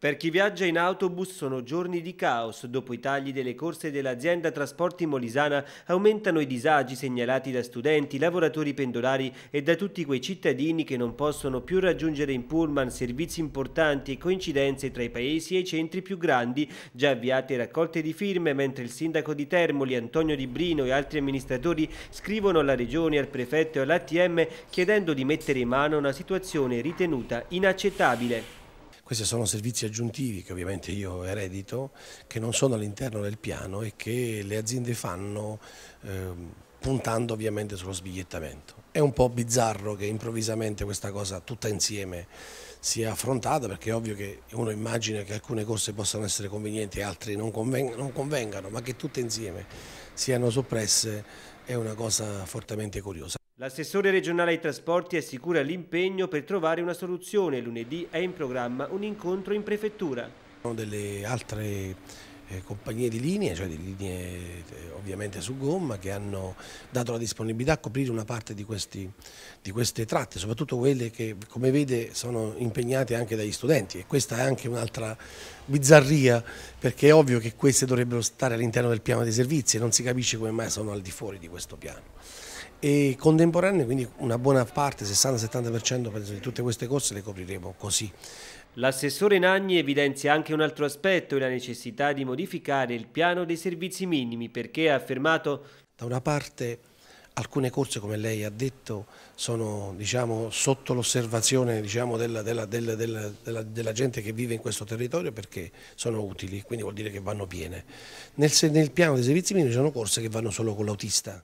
Per chi viaggia in autobus sono giorni di caos. Dopo i tagli delle corse dell'azienda Trasporti Molisana aumentano i disagi segnalati da studenti, lavoratori pendolari e da tutti quei cittadini che non possono più raggiungere in pullman servizi importanti e coincidenze tra i paesi e i centri più grandi. Già avviate raccolte di firme mentre il sindaco di Termoli, Antonio Di Brino e altri amministratori scrivono alla regione, al prefetto e all'ATM chiedendo di mettere in mano una situazione ritenuta inaccettabile. Questi sono servizi aggiuntivi che ovviamente io eredito, che non sono all'interno del piano e che le aziende fanno eh, puntando ovviamente sullo sbigliettamento. È un po' bizzarro che improvvisamente questa cosa tutta insieme sia affrontata perché è ovvio che uno immagina che alcune corse possano essere convenienti e altre non, conven non convengano, ma che tutte insieme siano soppresse è una cosa fortemente curiosa. L'assessore regionale ai trasporti assicura l'impegno per trovare una soluzione. Lunedì è in programma un incontro in prefettura. delle altre eh, compagnie di linee, cioè di linee eh, ovviamente su gomma, che hanno dato la disponibilità a coprire una parte di, questi, di queste tratte, soprattutto quelle che come vede sono impegnate anche dagli studenti e questa è anche un'altra bizzarria perché è ovvio che queste dovrebbero stare all'interno del piano dei servizi e non si capisce come mai sono al di fuori di questo piano e contemporaneamente quindi una buona parte, 60-70% di tutte queste corse le copriremo così L'assessore Nagni evidenzia anche un altro aspetto e la necessità di modificare il piano dei servizi minimi perché ha affermato da una parte alcune corse come lei ha detto sono diciamo, sotto l'osservazione diciamo, della, della, della, della, gente che vive in questo territorio perché sono utili, quindi vuol dire che vanno piene. Nel, nel piano dei servizi minimi ci sono corse che vanno solo con l'autista.